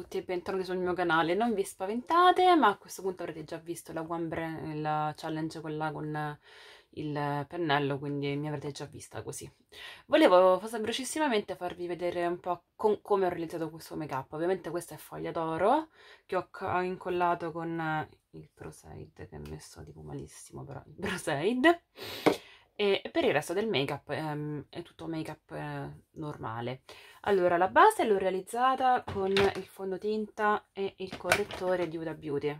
tutti e bentornati sul mio canale. Non vi spaventate, ma a questo punto avrete già visto la, One la challenge quella con eh, il pennello, quindi mi avrete già vista così. Volevo velocissimamente farvi vedere un po' come ho realizzato questo make-up. Ovviamente questa è foglia d'oro che ho, incollato con il Prosaid, che ho messo tipo malissimo, però il Prosaid e per il resto del make-up ehm, è tutto make-up eh, normale. Allora, la base l'ho realizzata con il fondotinta e il correttore di Huda Beauty.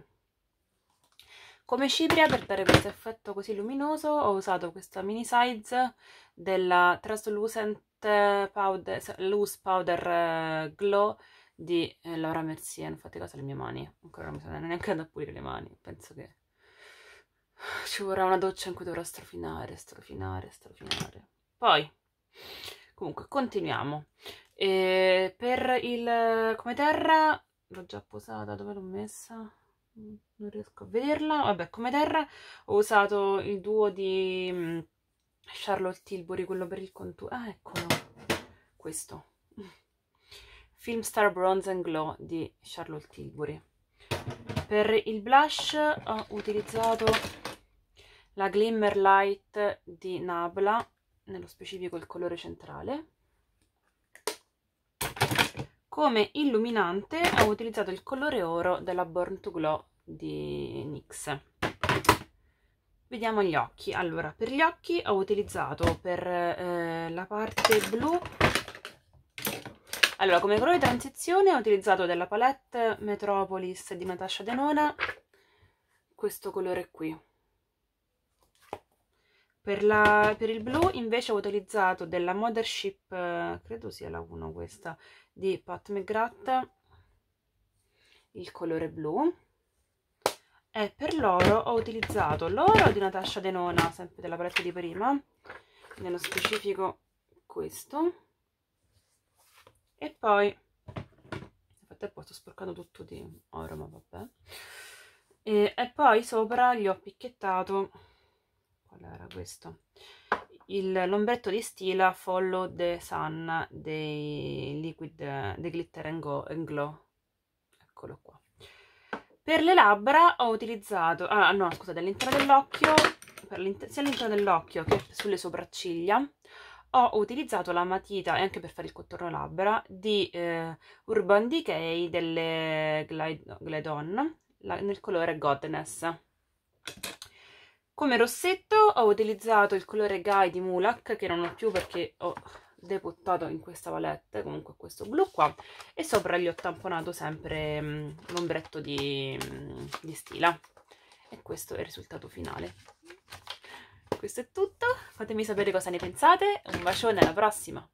Come cipria, per dare questo effetto così luminoso, ho usato questa mini size della Translucent powder, Loose Powder eh, Glow di eh, Laura Mercier. Non fate caso alle mie mani, ancora non mi sono neanche andata a pulire le mani, penso che ci vorrà una doccia in cui dovrò strofinare, strofinare, strofinare. Poi, comunque, continuiamo. E per il come terra, l'ho già posata, dove l'ho messa? Mm, non riesco a vederla. Vabbè, come terra ho usato il duo di mm, Charlotte Tilbury, quello per il contour. Ah, eccolo, questo. Filmstar Bronze and Glow di Charlotte Tilbury. Per il blush ho utilizzato la Glimmer Light di Nabla, nello specifico il colore centrale. Come illuminante ho utilizzato il colore oro della Born to Glow di NYX. Vediamo gli occhi. Allora, per gli occhi ho utilizzato per eh, la parte blu allora, come colore di transizione ho utilizzato della palette Metropolis di Natasha Denona questo colore qui. Per, la, per, il blu invece ho utilizzato della Mothership, eh, credo sia la 1 questa, di Pat McGrath, il colore blu. E per l'oro ho utilizzato l'oro di Natasha Denona, sempre della palette di prima, nello specifico questo. E poi, nel frattempo sto sporcando tutto di oro, ma vabbè. E, e poi sopra gli ho picchiettato questo il l'ombretto di Stila Follow the Sun dei Liquid dei Glitter and, Go, and Glow eccolo qua per le labbra ho utilizzato ah no scusate all'interno dell'occhio sia all'interno dell'occhio che sulle sopracciglia ho utilizzato la matita e anche per fare il contorno labbra di eh, Urban Decay delle Glide, Glide On la, nel colore Godness come rossetto ho utilizzato il colore Guy di Mulak, che non ho più perché ho depottato in questa palette, comunque questo blu qua, e sopra gli ho tamponato sempre mm, l'ombretto di, mm, di stila. E questo è il risultato finale. Questo è tutto, fatemi sapere cosa ne pensate, un bacione, alla prossima!